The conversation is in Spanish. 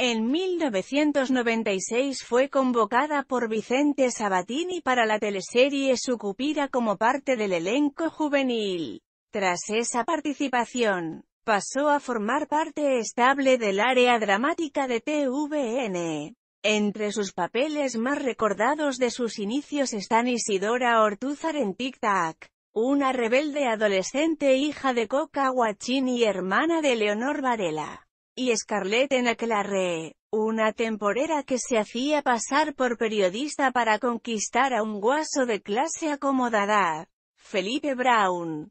En 1996 fue convocada por Vicente Sabatini para la teleserie Sucupira como parte del elenco juvenil. Tras esa participación, pasó a formar parte estable del área dramática de TVN. Entre sus papeles más recordados de sus inicios están Isidora Ortúzar en Tic Tac, una rebelde adolescente hija de Coca Guachini y hermana de Leonor Varela y Scarlett en claré una temporera que se hacía pasar por periodista para conquistar a un guaso de clase acomodada, Felipe Brown.